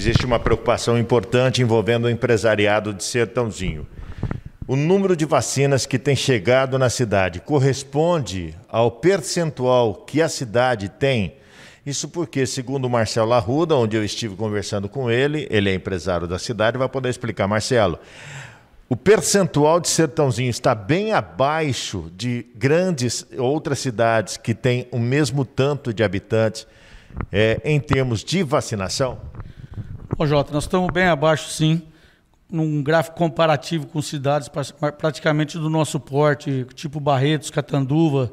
existe uma preocupação importante envolvendo o empresariado de Sertãozinho. O número de vacinas que tem chegado na cidade corresponde ao percentual que a cidade tem? Isso porque, segundo o Marcelo Arruda, onde eu estive conversando com ele, ele é empresário da cidade, vai poder explicar. Marcelo, o percentual de Sertãozinho está bem abaixo de grandes outras cidades que têm o mesmo tanto de habitantes é, em termos de vacinação? Ô, Jota, nós estamos bem abaixo, sim, num gráfico comparativo com cidades praticamente do nosso porte, tipo Barretos, Catanduva,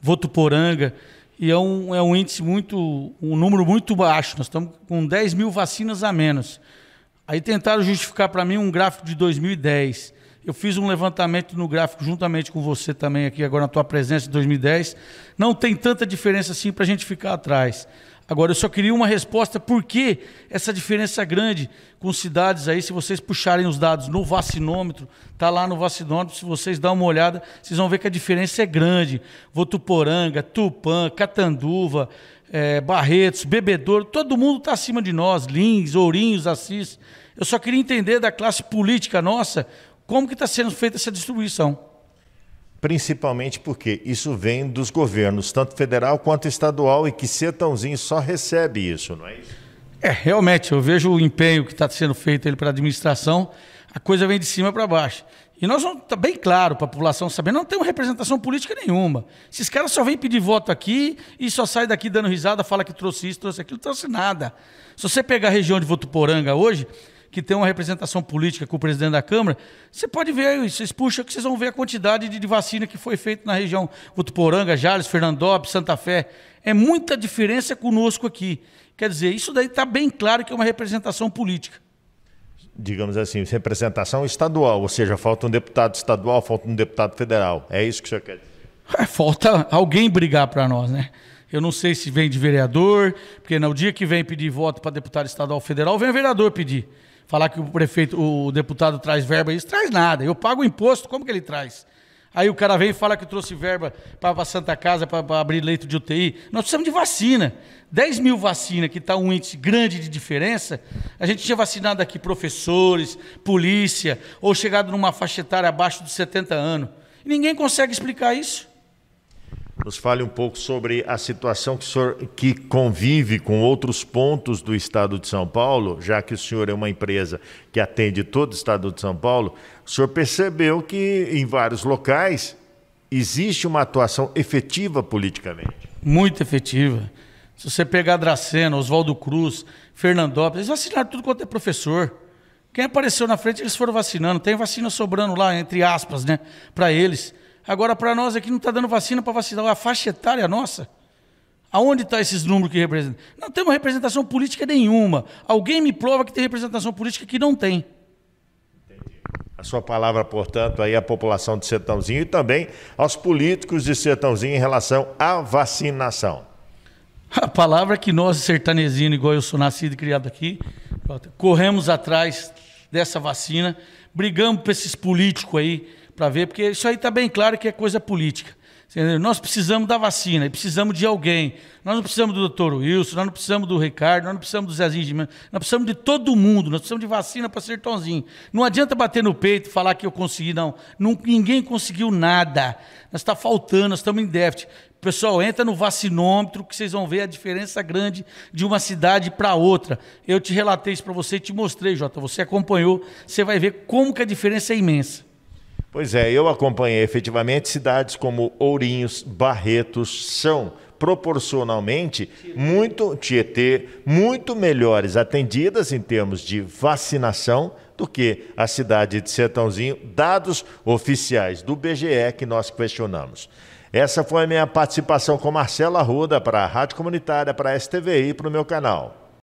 Votuporanga. E é um, é um índice muito. um número muito baixo. Nós estamos com 10 mil vacinas a menos. Aí tentaram justificar para mim um gráfico de 2010. Eu fiz um levantamento no gráfico juntamente com você também aqui agora na tua presença de 2010. Não tem tanta diferença assim para a gente ficar atrás. Agora, eu só queria uma resposta por que essa diferença grande com cidades aí, se vocês puxarem os dados no vacinômetro, tá lá no vacinômetro, se vocês dão uma olhada, vocês vão ver que a diferença é grande. Votuporanga, Tupã, Catanduva, é, Barretos, Bebedouro, todo mundo está acima de nós, Lins, Ourinhos, Assis. Eu só queria entender da classe política nossa como que está sendo feita essa distribuição principalmente porque isso vem dos governos, tanto federal quanto estadual, e que Sertãozinho só recebe isso, não é isso? É, realmente, eu vejo o empenho que está sendo feito para a administração, a coisa vem de cima para baixo. E nós vamos, tá bem claro para a população saber, não temos representação política nenhuma. Esses caras só vêm pedir voto aqui e só sai daqui dando risada, fala que trouxe isso, trouxe aquilo, trouxe nada. Se você pegar a região de Votuporanga hoje, que tem uma representação política com o presidente da Câmara, você pode ver, vocês puxam que vocês vão ver a quantidade de, de vacina que foi feita na região Utuporanga, Jales, Fernandópolis, Santa Fé. É muita diferença conosco aqui. Quer dizer, isso daí está bem claro que é uma representação política digamos assim, representação estadual, ou seja, falta um deputado estadual, falta um deputado federal. É isso que o senhor quer dizer? É, falta alguém brigar para nós, né? Eu não sei se vem de vereador, porque no dia que vem pedir voto para deputado estadual federal, vem vereador pedir. Falar que o prefeito, o deputado traz verba, isso traz nada. Eu pago o imposto, como que ele traz? Aí o cara vem e fala que trouxe verba para a Santa Casa para abrir leito de UTI. Nós precisamos de vacina. 10 mil vacinas, que está um índice grande de diferença. A gente tinha vacinado aqui professores, polícia, ou chegado numa faixa etária abaixo dos 70 anos. E ninguém consegue explicar isso nos fale um pouco sobre a situação que, senhor, que convive com outros pontos do estado de São Paulo, já que o senhor é uma empresa que atende todo o estado de São Paulo. O senhor percebeu que em vários locais existe uma atuação efetiva politicamente? Muito efetiva. Se você pegar Dracena, Oswaldo Cruz, Fernandópolis, eles vacinaram tudo quanto é professor. Quem apareceu na frente, eles foram vacinando. Tem vacina sobrando lá, entre aspas, né? Para eles. Agora, para nós aqui, não está dando vacina para vacinar. A faixa etária nossa. Aonde estão tá esses números que representam? Não temos representação política nenhuma. Alguém me prova que tem representação política que não tem. Entendi. A sua palavra, portanto, aí à população de Sertãozinho e também aos políticos de Sertãozinho em relação à vacinação. A palavra que nós, sertanezinos, igual eu sou nascido e criado aqui, corremos atrás dessa vacina, brigamos para esses políticos aí para ver, porque isso aí está bem claro que é coisa política. Nós precisamos da vacina e precisamos de alguém. Nós não precisamos do doutor Wilson, nós não precisamos do Ricardo, nós não precisamos do Zezinho de Nós precisamos de todo mundo, nós precisamos de vacina para Sertãozinho. Não adianta bater no peito e falar que eu consegui, não. não ninguém conseguiu nada. Nós está faltando, nós estamos em déficit. Pessoal, entra no vacinômetro que vocês vão ver a diferença grande de uma cidade para outra. Eu te relatei isso para você, te mostrei, Jota, você acompanhou, você vai ver como que a diferença é imensa. Pois é, eu acompanhei efetivamente cidades como Ourinhos, Barretos, são proporcionalmente muito Tietê, muito melhores atendidas em termos de vacinação do que a cidade de Sertãozinho, dados oficiais do BGE que nós questionamos. Essa foi a minha participação com Marcela Ruda para a Rádio Comunitária, para a STVI e para o meu canal.